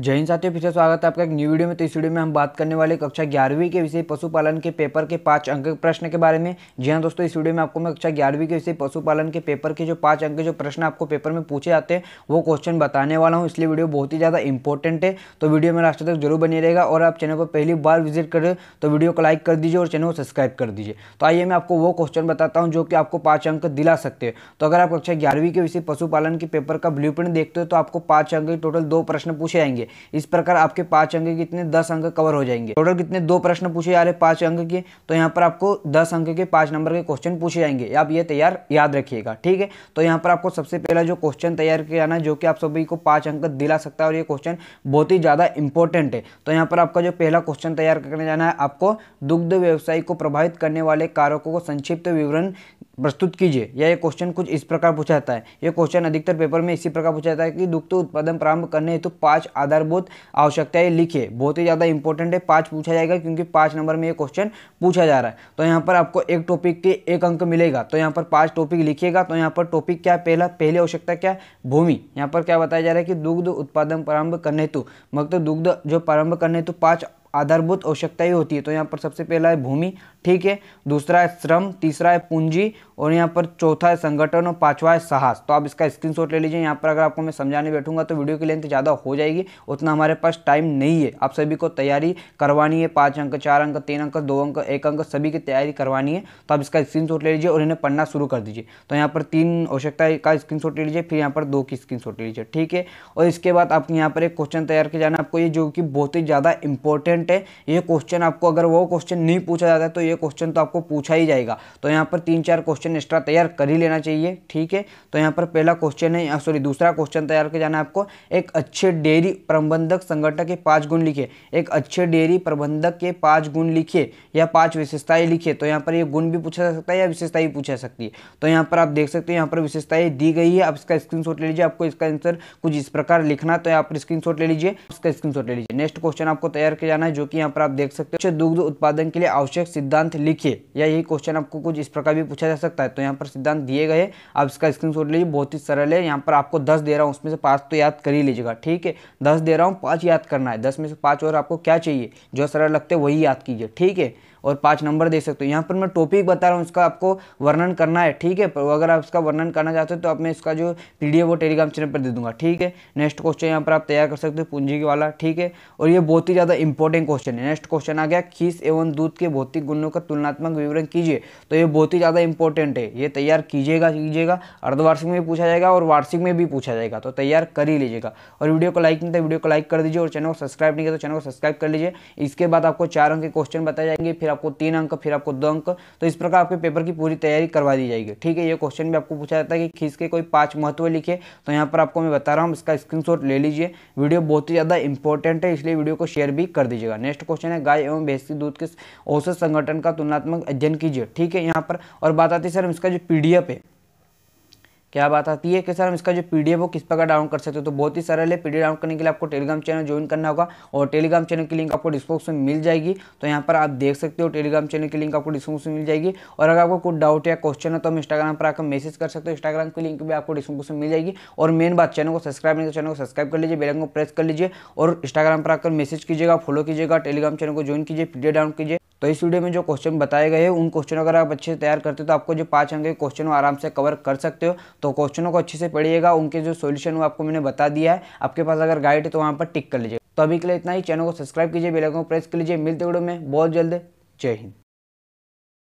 जय हिंद साथियों फिर से स्वागत है आपका एक न्यू वीडियो में तो इस वीडियो में हम बात करने वाले कक्षा ग्यारहवीं के विषय पशुपालन के पेपर के पाँच अंक प्रश्न के बारे में जी हाँ दोस्तों इस वीडियो में आपको मैं कक्षा ग्यारहवीं के विषय पशुपालन के पेपर के जो पांच अंक के जो प्रश्न आपको पेपर में पूछे जाते हैं वो क्वेश्चन बताने वाला हूँ इसलिए वीडियो बहुत ही ज़्यादा इंपॉर्टेंट है तो वीडियो में लास्ट तक जरूर बने रहेगा और आप चैनल पर पहली बार विजिट कर तो वीडियो को लाइक कर दीजिए और चैनल को सब्सक्राइब कर दीजिए तो आइए मैं आपको वो क्वेश्चन बताता हूँ जो कि आपको पाँच अंक दिला सकते हैं तो अगर आप कक्षा ग्यारहवीं के विषय पशुपालन के पेपर का ब्लू देखते हो तो आपको पाँच अंक टोटल दो प्रश्न पूछे आएंगे जाएंगे इस प्रकार आपके पांच अंक कितने दस अंक कवर हो जाएंगे टोटल कितने दो प्रश्न पूछे जा रहे पांच अंक के तो यहाँ पर आपको दस अंक के पांच नंबर के क्वेश्चन पूछे जाएंगे आप ये तैयार याद रखिएगा ठीक है तो यहाँ पर आपको सबसे पहला जो क्वेश्चन तैयार किया जाना जो कि आप सभी को पांच अंक दिला सकता है और ये क्वेश्चन बहुत ही ज़्यादा इंपॉर्टेंट है तो यहाँ पर आपका जो पहला क्वेश्चन तैयार करने जाना है आपको दुग्ध व्यवसाय को प्रभावित करने वाले कारकों को संक्षिप्त विवरण प्रस्तुत कीजिए या ये क्वेश्चन कुछ इस प्रकार पूछा जाता है ये क्वेश्चन अधिकतर पेपर में इसी प्रकार पूछा जाता है कि दुग्ध उत्पादन प्रारंभ करने हेतु तो पांच आधारभूत आवश्यकताएं लिखिए बहुत ही ज़्यादा इंपॉर्टेंट है पांच पूछा जाएगा क्योंकि पांच नंबर में ये क्वेश्चन पूछा जा रहा है तो यहाँ पर आपको एक टॉपिक के एक अंक मिलेगा तो यहाँ पर पाँच टॉपिक लिखिएगा तो यहाँ पर टॉपिक क्या पहला पहली आवश्यकता क्या भूमि यहाँ पर क्या बताया जा रहा है कि दुग्ध उत्पादन प्रारंभ करने हेतु मतलब दुग्ध जो प्रारंभ करने हेतु पाँच आधारभूत आवश्यकताएं होती है तो यहाँ पर सबसे पहला है भूमि ठीक है दूसरा है श्रम तीसरा है पूंजी और यहाँ पर चौथा है संगठन और पांचवा है साहस तो आप इसका स्क्रीनशॉट ले लीजिए यहाँ पर अगर आपको मैं समझाने बैठूंगा तो वीडियो की लेंथ ज़्यादा हो जाएगी उतना हमारे पास टाइम नहीं है आप सभी को तैयारी करवानी है पाँच अंक चार अंक तीन अंक दो अंक एक अंक सभी की तैयारी करवानी है तो आप इसका स्क्रीन ले लीजिए और इन्हें पढ़ना शुरू कर दीजिए तो यहाँ पर तीन आवश्यकता का स्क्रीन ले लीजिए फिर यहाँ पर दो की स्क्रीन ले लीजिए ठीक है और इसके बाद आप यहाँ पर एक क्वेश्चन तैयार किया जाना आपको ये जो कि बहुत ही ज़्यादा इंपॉर्टेंट है ये क्वेश्चन आपको अगर वो क्वेश्चन नहीं पूछा जाता है तो ये ये क्वेश्चन तो आपको पूछा ही जाएगा तो यहाँ पर तीन चार क्वेश्चन एक्स्ट्रा तैयार कर ही लेना चाहिए ठीक है तो यहाँ पर पहला क्वेश्चन है सॉरी दूसरा क्वेश्चन तैयार कर जाना है आपको एक अच्छे डेयरी प्रबंधक संगठन के पाँच गुण लिखे एक अच्छे डेयरी प्रबंधक के पाँच गुण लिखे या पाँच विशेषताएँ लिखे तो यहाँ पर ये गुण भी पूछा जा सकता है या विशेषता भी पूछा सकती है तो यहाँ पर आप देख सकते हो यहाँ पर विशेषताएँ दी गई है आप इसका स्क्रीन ले लीजिए आपको इसका आंसर कुछ इस प्रकार लिखना तो यहाँ पर स्क्रीन ले लीजिए उसका स्क्रीन ले लीजिए नेक्स्ट क्वेश्चन आपको तैयार किया जाना है जो कि यहाँ पर आप देख सकते हो दुग्ध उत्पादन के लिए आवश्यक सिद्धांत सिद्धांत लिखिए या यही क्वेश्चन आपको कुछ इस प्रकार भी पूछा जा सकता है तो यहाँ पर सिद्धांत दिए गए आप इसका स्क्रीनशॉट लीजिए बहुत ही सरल है यहाँ पर आपको दस दे रहा हूँ उसमें से पाँच तो याद कर ही लीजिएगा ठीक है दस दे रहा हूँ पाँच याद करना है दस में से पाँच और आपको क्या चाहिए जो सरल लगते हैं वही याद कीजिए ठीक है और पाँच नंबर दे सकते हो यहाँ पर मैं टॉपिक बता रहा हूँ इसका आपको वर्णन करना है ठीक है तो अगर आप इसका वर्णन करना चाहते हो तो आप मैं इसका जो पी वो टेलीग्राम चैनल पर दे दूंगा ठीक है नेक्स्ट क्वेश्चन यहाँ पर आप तैयार कर सकते हो पूंजी वाला ठीक है और ये बहुत ही ज़्यादा इंपॉर्टेंट क्वेश्चन है नेक्स्ट क्वेश्चन आ गया खीस एवं दूध के भौतिक गुणों दोनों का तुलनात्मक विवरण कीजिए तो ये बहुत ही ज़्यादा इंपॉर्टेंट है ये तैयार कीजिएगा कीजिएगा अर्धवार्षिक में भी पूछा जाएगा और वार्षिक में भी पूछा जाएगा तो तैयार कर ही लीजिएगा और वीडियो को लाइक नहीं तो वीडियो को लाइक कर दीजिए और चैनल को सब्सक्राइब नहीं किया तो चैनल को सब्सक्राइब कर लीजिए इसके बाद आपको चार अंक के क्वेश्चन बताए जाएंगे फिर आपको तीन अंक फिर आपको दो अंक तो इस प्रकार आपके पेपर की पूरी तैयारी करवा दी जाएगी ठीक है ये क्वेश्चन भी आपको पूछा जाता है कि खींच के कोई पाँच महत्व लिखे तो यहाँ पर आपको मैं बता रहा हूँ इसका स्क्रीन ले लीजिए वीडियो बहुत ही ज़्यादा इंपॉर्टेंट है इसलिए वीडियो को शेयर भी कर दीजिएगा नेक्स्ट क्वेश्चन है गाय एवं भैंस के दूध के औसत संगठन का तुलनात्मक अध्ययन कीजिए ठीक है यहाँ पर और बात आती है सर इसका जो पीडीएफ है क्या बात आती है कि सर हम इसका जो पीडीएफ वो किस प्रकार डाउनलोड कर सकते हो तो बहुत ही सरल है पीडीएफ डाउनलोड करने के लिए आपको टेलीग्राम चैनल ज्वाइन करना होगा और टेलीग्राम चैनल की लिंक आपको डिस्क्रिप्शन में मिल जाएगी तो यहाँ पर आप देख सकते हो टेलीग्राम चैनल की लिंक आपको डिस्क्रिप्शन में मिल जाएगी और अगर आपको कोई डाउट या क्वेश्चन है तो हम इंस्टाग्राम पर आकर मैसेज कर सकते हो इंस्टाग्राम की लिंक भी आपको डिस्क्रिप्शन मिल जाएगी और मेन बात चैनल को सब्सक्राइब नहीं चैनल तो को सब्सक्राइब कर लीजिए बेलन को प्रेस कर लीजिए और इंस्टाग्राम पर आकर मैसेज कीजिएगा फॉलो कीजिएगा टेलीग्राम चैनल को ज्वाइन कीजिए पीडीएफ डाउनलोड कीजिए तो इस वीडियो में जो क्वेश्चन बताए गए हैं उन क्वेश्चन अगर आप अच्छे से तैयार करते हो तो आपको जो पांच अंक के क्वेश्चन आराम से कवर कर सकते हो तो क्वेश्चनों को अच्छे से पढ़िएगा उनके जो सोल्यूशन वो आपको मैंने बता दिया है आपके पास अगर गाइड है तो वहाँ पर टिक कर लीजिए तो अभी के लिए इतना ही चैनल को सब्सक्राइब कीजिए बेलाइकन को प्रेस कर लीजिए मिलते वीडियो में बहुत जल्द जय हिंद